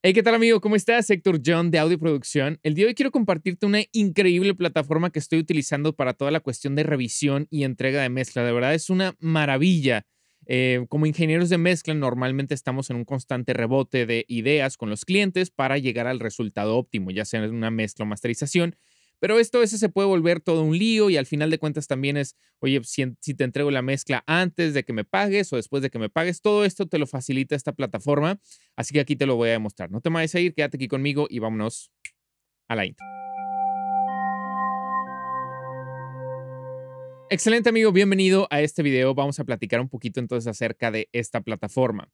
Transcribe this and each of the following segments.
Hey, ¿qué tal amigo? ¿Cómo estás? Sector John de Audio Producción. El día de hoy quiero compartirte una increíble plataforma que estoy utilizando para toda la cuestión de revisión y entrega de mezcla. De verdad es una maravilla. Eh, como ingenieros de mezcla normalmente estamos en un constante rebote de ideas con los clientes para llegar al resultado óptimo, ya sea en una mezcla o masterización. Pero esto a veces se puede volver todo un lío y al final de cuentas también es, oye, si, te entrego la mezcla antes de que me pagues o después de que me pagues, todo esto te lo facilita esta plataforma. Así que aquí te lo voy a demostrar. No te vayas a ir, quédate aquí conmigo y vámonos a la intro. Excelente amigo, bienvenido a este video. Vamos a platicar un poquito entonces acerca de esta plataforma.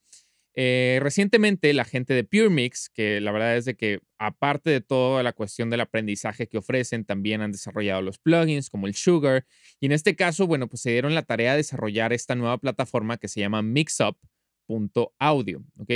Eh, recientemente, la gente de PureMix, que la verdad es de que aparte de toda la cuestión del aprendizaje que ofrecen, también han desarrollado los plugins como el Sugar. Y en este caso, bueno, pues se dieron la tarea de desarrollar esta nueva plataforma que se llama Mixup.audio, ¿ok?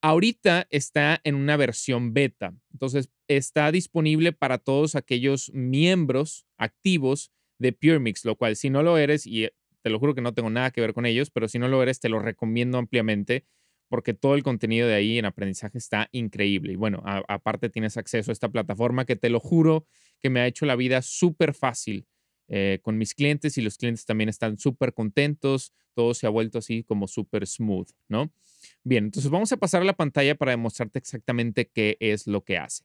Ahorita está en una versión beta, entonces está disponible para todos aquellos miembros activos de PureMix, lo cual si no lo eres, y eh, te lo juro que no tengo nada que ver con ellos, pero si no lo eres, te lo recomiendo ampliamente porque todo el contenido de ahí en aprendizaje está increíble. Y bueno, aparte tienes acceso a esta plataforma que te lo juro que me ha hecho la vida súper fácil eh, con mis clientes y los clientes también están súper contentos. Todo se ha vuelto así como súper smooth, ¿no? Bien, entonces vamos a pasar a la pantalla para demostrarte exactamente qué es lo que hace.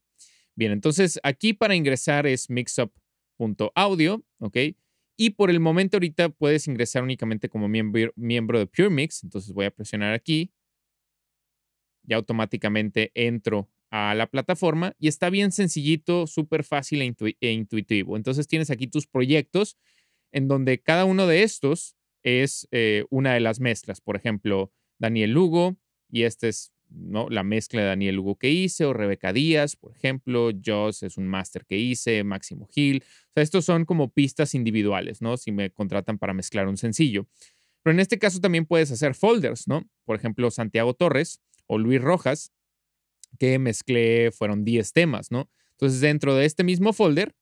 Bien, entonces aquí para ingresar es mixup.audio, ¿ok? Y por el momento ahorita puedes ingresar únicamente como miembro, miembro de PureMix. Entonces voy a presionar aquí ya automáticamente entro a la plataforma y está bien sencillito, súper fácil e, e, intuitivo. Entonces tienes aquí tus proyectos en donde cada uno de estos es eh, una de las mezclas. Por ejemplo, Daniel Lugo y esta es ¿no? la mezcla de Daniel Lugo que hice o Rebeca Díaz, por ejemplo, Joss es un máster que hice, Máximo Gil. O sea, estos son como pistas individuales, ¿no? Si me contratan para mezclar un sencillo. Pero en este caso también puedes hacer folders, ¿no? Por ejemplo, Santiago Torres o Luis Rojas, que mezclé, fueron 10 temas, ¿no? Entonces, dentro de este mismo folder,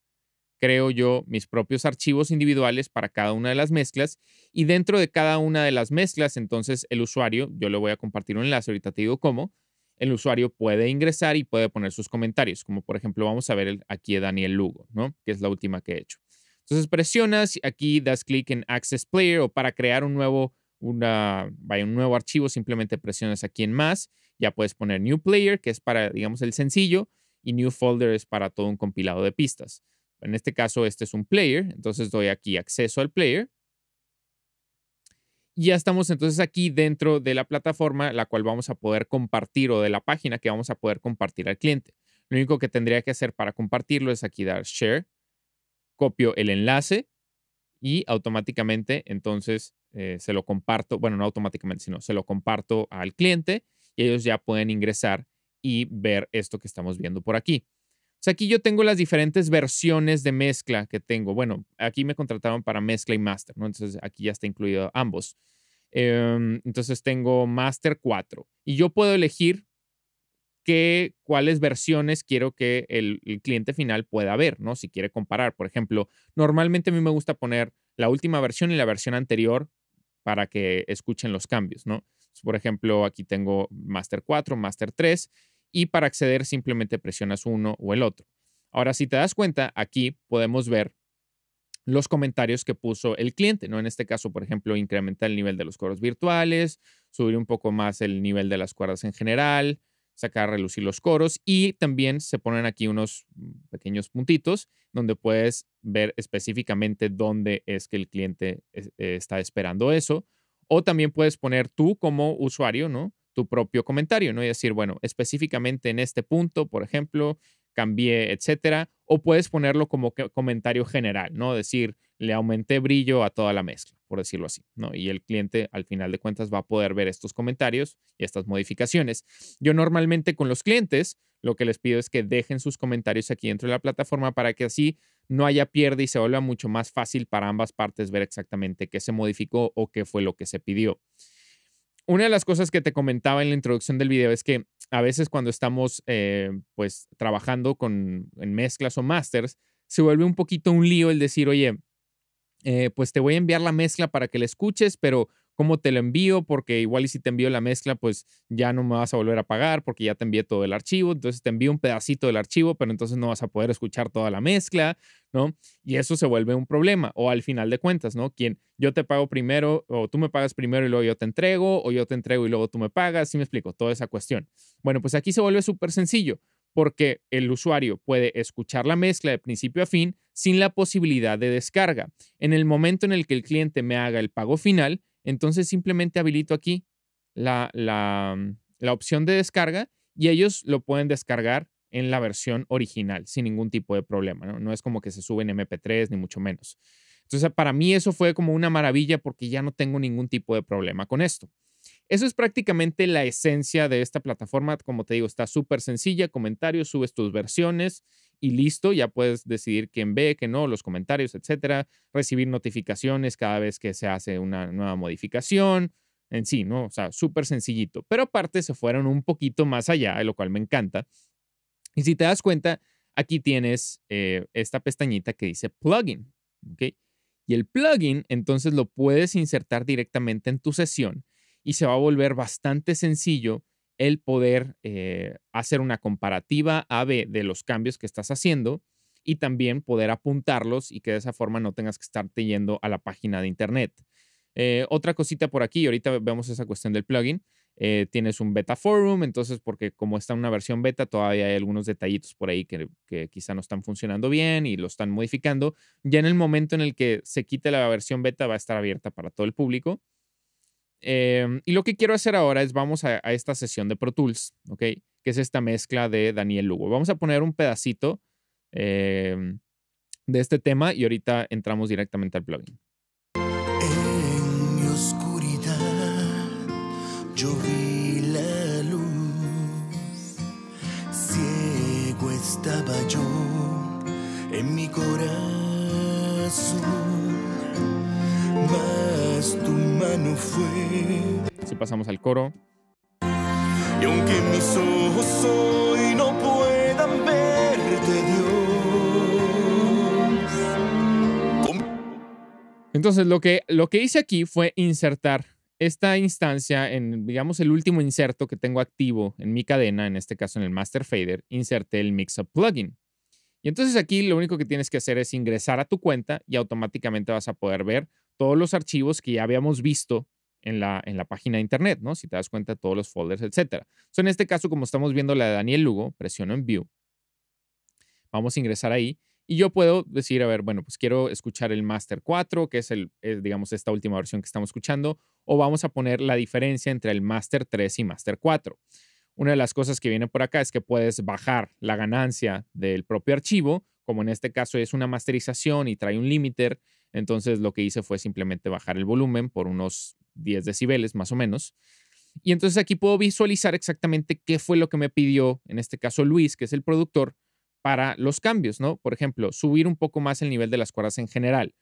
creo yo mis propios archivos individuales para cada una de las mezclas y dentro de cada una de las mezclas, entonces el usuario, yo le voy a compartir un enlace, ahorita te digo cómo, el usuario puede ingresar y puede poner sus comentarios, como por ejemplo vamos a ver aquí a Daniel Lugo, ¿no? Que es la última que he hecho. Entonces presionas, aquí das clic en Access Player o para crear un nuevo una, un nuevo archivo, simplemente presionas aquí en más. Ya puedes poner New Player, que es para, digamos, el sencillo, y New Folder es para todo un compilado de pistas. En este caso, este es un player, entonces doy aquí acceso al player. Y ya estamos entonces aquí dentro de la plataforma, la cual vamos a poder compartir o de la página que vamos a poder compartir al cliente. Lo único que tendría que hacer para compartirlo es aquí dar share, copio el enlace y automáticamente entonces eh, se lo comparto, bueno, no automáticamente, sino se lo comparto al cliente y ellos ya pueden ingresar y ver esto que estamos viendo por aquí. O sea, aquí yo tengo las diferentes versiones de mezcla que tengo. Bueno, aquí me contrataron para mezcla y master, ¿no? Entonces aquí ya está incluido ambos. Em, entonces tengo master 4 y yo puedo elegir cuáles versiones quiero que el, cliente final pueda ver, ¿no? Si quiere comparar, por ejemplo, normalmente a mí me gusta poner la última versión y la versión anterior para que escuchen los cambios, ¿no? Por ejemplo, aquí tengo Master 4, Master 3 y para acceder simplemente presionas uno o el otro. Ahora, si te das cuenta, aquí podemos ver los comentarios que puso el cliente, ¿no? En este caso, por ejemplo, incrementar el nivel de los coros virtuales, subir un poco más el nivel de las cuerdas en general, sacar a relucir los coros y también se ponen aquí unos mm, pequeños puntitos donde puedes ver específicamente dónde es que el cliente eh, está esperando eso. O también puedes poner tú como usuario, ¿no? Tu propio comentario, ¿no? Y decir, bueno, específicamente en este punto, por ejemplo, cambié, etcétera. O puedes ponerlo como comentario general, ¿no? Decir, le aumenté brillo a toda la mezcla, por decirlo así, ¿no? Y el cliente al final de cuentas va a poder ver estos comentarios y estas modificaciones. Yo normalmente con los clientes lo que les pido es que dejen sus comentarios aquí dentro de la plataforma para que así no haya pierde y se vuelva mucho más fácil para ambas partes ver exactamente qué se modificó o qué fue lo que se pidió. Una de las cosas que te comentaba en la introducción del video es que a veces cuando estamos eh, pues trabajando con, en mezclas o masters, se vuelve un poquito un lío el decir, oye, eh, pues te voy a enviar la mezcla para que la escuches, pero ¿cómo te lo envío? Porque igual y si te envío la mezcla, pues ya no me vas a volver a pagar porque ya te envié todo el archivo, entonces te envío un pedacito del archivo, pero entonces no vas a poder escuchar toda la mezcla, ¿no? Y eso se vuelve un problema, o al final de cuentas, ¿no? Quien yo te pago primero, o tú me pagas primero y luego yo te entrego, o yo te entrego y luego tú me pagas, ¿sí me explico? Toda esa cuestión. Bueno, pues aquí se vuelve súper sencillo porque el usuario puede escuchar la mezcla de principio a fin sin la posibilidad de descarga. En el momento en el que el cliente me haga el pago final, entonces simplemente habilito aquí la, mm, opción de descarga y ellos lo pueden descargar en la versión original sin ningún tipo de problema. No, no es como que se sube en MP3 ni mucho menos. Entonces, para mí eso fue como una maravilla porque ya no tengo ningún tipo de problema con esto. Eso es prácticamente la esencia de esta plataforma. Como te digo, está súper sencilla. Comentarios, subes tus versiones y listo. Ya puedes decidir quién ve, quién no, los comentarios, etcétera. Recibir notificaciones cada vez que se hace una nueva modificación. En sí, ¿no? O sea, súper sencillito. Pero aparte se fueron un poquito más allá, lo cual me encanta. Y si te das cuenta, aquí tienes eh, esta pestañita que dice plugin. ¿ok? Y el plugin, entonces lo puedes insertar directamente en tu sesión y se va a volver bastante sencillo el poder eh, hacer una comparativa A-B de los cambios que estás haciendo y también poder apuntarlos y que de esa forma no tengas que estarte yendo a la página de internet. Eh, otra cosita por aquí, ahorita vemos esa cuestión del plugin. Eh, tienes un beta forum, entonces porque como está una versión beta, todavía hay algunos detallitos por ahí que, que, quizá no están funcionando bien y lo están modificando. Ya en el momento en el que se quite la versión beta va a estar abierta para todo el público Em, y lo que quiero hacer ahora es vamos a, esta sesión de Pro Tools, ¿ok? Que es esta mezcla de Daniel Lugo. Vamos a poner un pedacito em, de este tema y ahorita entramos directamente al plugin. En mi oscuridad yo vi la luz, ciego estaba yo en mi corazón no fue. Si pasamos al coro. Y aunque mis ojos hoy no puedan verte, Dios. Entonces, lo que, lo que hice aquí fue insertar esta instancia en, digamos, el último inserto que tengo activo en mi cadena, en este caso en el Master Fader, inserté el Mixup Plugin. Y entonces aquí lo único que tienes que hacer es ingresar a tu cuenta y automáticamente vas a poder ver todos los archivos que ya habíamos visto en la, en la página de internet, ¿no? Si te das cuenta, todos los folders, etcétera. So, en este caso, como estamos viendo la de Daniel Lugo, presiono en View. Vamos a ingresar ahí. Y yo puedo decir, a ver, bueno, pues quiero escuchar el Master 4, que es, el, eh, digamos, esta última versión que estamos escuchando, o vamos a poner la diferencia entre el Master 3 y Master 4. Una de las cosas que viene por acá es que puedes bajar la ganancia del propio archivo, como en este caso es una masterización y trae un limiter, entonces lo que hice fue simplemente bajar el volumen por unos 10 decibeles más o menos. Y entonces aquí puedo visualizar exactamente qué fue lo que me pidió, en este caso Luis, que es el productor, para los cambios, ¿no? Por ejemplo, subir un poco más el nivel de las cuerdas en general.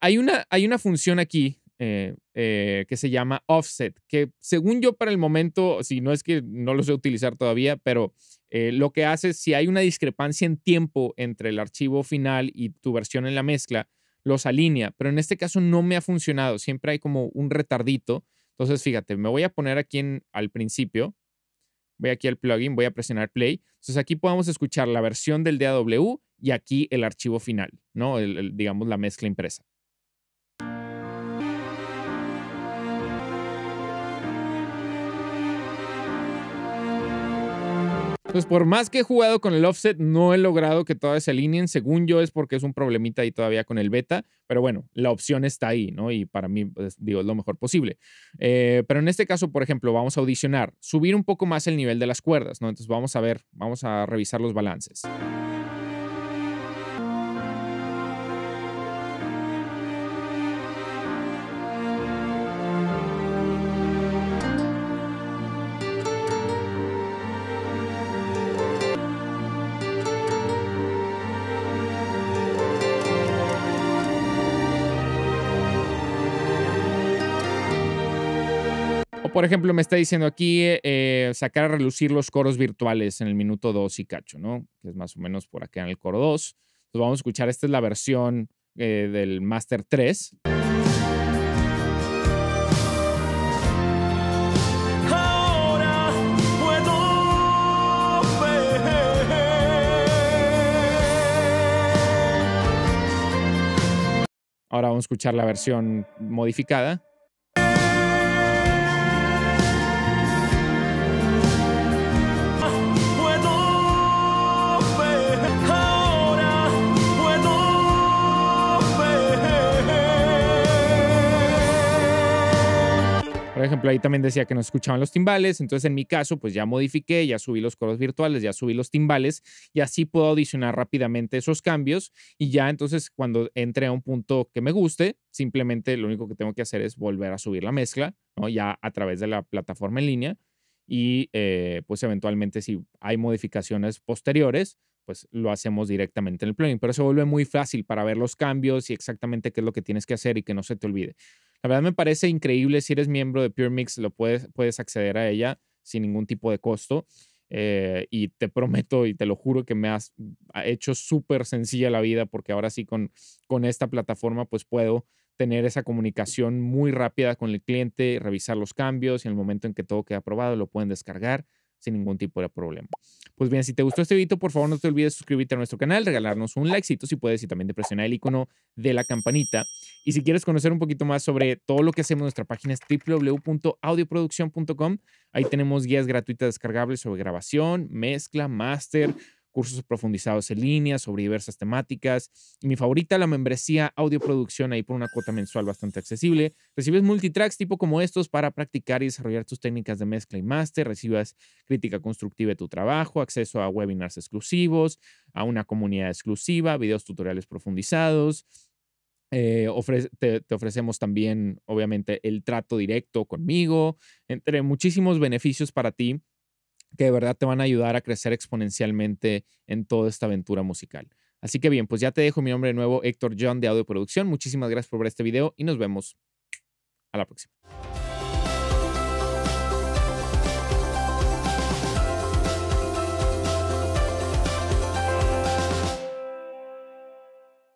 Hay una, función aquí eh, eh, que se llama offset, que según yo para el momento, si no es que no lo sé utilizar todavía, pero eh, lo que hace es si hay una discrepancia en tiempo entre el archivo final y tu versión en la mezcla, los alinea, pero en este caso no me ha funcionado, siempre hay como un retardito. Entonces, fíjate, me voy a poner aquí al principio, voy aquí al plugin, voy a presionar play. Entonces aquí podemos escuchar la versión del DAW y aquí el archivo final, ¿no? digamos la mezcla impresa. Pues por más que he jugado con el offset, no he logrado que todas se alineen. Según yo, es porque es un problemita ahí todavía con el beta. Pero bueno, la opción está ahí, ¿no? Y para mí, pues, digo, es lo mejor posible. Eh, pero en este caso, por ejemplo, vamos a audicionar, subir un poco más el nivel de las cuerdas, ¿no? Entonces, vamos a ver, vamos a revisar los balances. por ejemplo, me está diciendo aquí eh, eh, sacar a relucir los coros virtuales en el minuto 2 y cacho, ¿no? Que es más o menos por acá en el coro 2. Entonces vamos a escuchar, esta es la versión eh, del Master 3. Ahora vamos a escuchar la versión modificada. ejemplo, ahí también decía que no escuchaban los timbales, entonces en mi caso, pues ya modifiqué, ya subí los coros virtuales, ya subí los timbales y así puedo audicionar rápidamente esos cambios y ya entonces cuando entre a un punto que me guste, simplemente lo único que tengo que hacer es volver a subir la mezcla, Ya a través de la plataforma en línea y eh, pues eventualmente si hay modificaciones posteriores, pues lo hacemos directamente en el plugin, pero se vuelve muy fácil para ver los cambios y exactamente qué es lo que tienes que hacer y que no se te olvide. La verdad me parece increíble. Si eres miembro de Pure Mix, lo puedes, puedes acceder a ella sin ningún tipo de costo. Eh, y te prometo y te lo juro que me has hecho súper sencilla la vida porque ahora sí con, con esta plataforma pues puedo tener esa comunicación muy rápida con el cliente, revisar los cambios y en el momento en que todo queda aprobado lo pueden descargar sin ningún tipo de problema. Pues bien, si te gustó este video, por favor no te olvides suscribirte a nuestro canal, regalarnos un likecito si puedes y también de presionar el icono de la campanita. Y si quieres conocer un poquito más sobre todo lo que hacemos, nuestra página es www.audioproduccion.com. Ahí tenemos guías gratuitas descargables sobre grabación, mezcla, máster, cursos profundizados en línea sobre diversas temáticas. Y mi favorita, la membresía producción, ahí por una cuota mensual bastante accesible. Recibes multitracks tipo como estos para practicar y desarrollar tus técnicas de mezcla y máster. Recibas crítica constructiva de tu trabajo, acceso a webinars exclusivos, a una comunidad exclusiva, videos tutoriales profundizados. Eh, te, ofrecemos también, obviamente, el trato directo conmigo, entre muchísimos beneficios para ti que de verdad te van a ayudar a crecer exponencialmente en toda esta aventura musical. Así que bien, pues ya te dejo mi nombre de nuevo, Héctor John de Audio Producción. Muchísimas gracias por ver este video y nos vemos a la próxima.